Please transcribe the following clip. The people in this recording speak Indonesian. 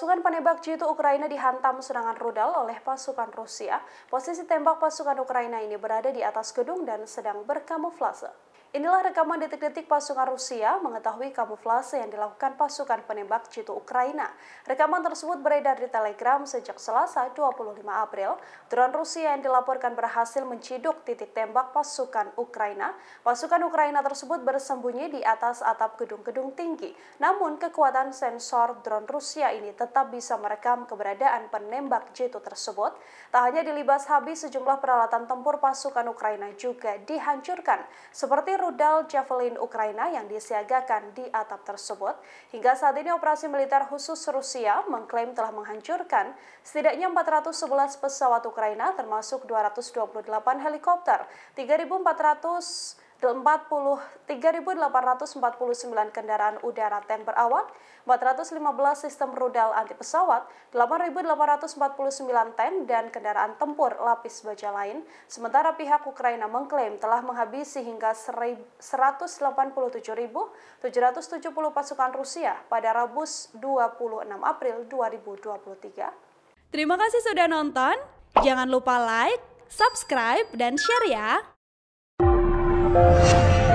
Pasukan penembak jitu Ukraina dihantam serangan rudal oleh pasukan Rusia. Posisi tembak pasukan Ukraina ini berada di atas gedung dan sedang berkamuflase. Inilah rekaman detik-detik pasukan Rusia mengetahui kamuflase yang dilakukan pasukan penembak jitu Ukraina. Rekaman tersebut beredar di Telegram sejak Selasa 25 April. Drone Rusia yang dilaporkan berhasil menciduk titik tembak pasukan Ukraina. Pasukan Ukraina tersebut bersembunyi di atas atap gedung-gedung tinggi. Namun kekuatan sensor drone Rusia ini tetap bisa merekam keberadaan penembak jitu tersebut. Tak hanya dilibas habis, sejumlah peralatan tempur pasukan Ukraina juga dihancurkan. Seperti rudal Javelin Ukraina yang disiagakan di atap tersebut. Hingga saat ini operasi militer khusus Rusia mengklaim telah menghancurkan setidaknya 411 pesawat Ukraina termasuk 228 helikopter, 3400 3.849 kendaraan udara tank awak, 415 sistem rudal anti pesawat, 8.849 tank dan kendaraan tempur lapis baja lain. Sementara pihak Ukraina mengklaim telah menghabisi hingga 187.770 pasukan Rusia pada Rabu 26 April 2023. Terima kasih sudah nonton. Jangan lupa like, subscribe, dan share ya! Thank you.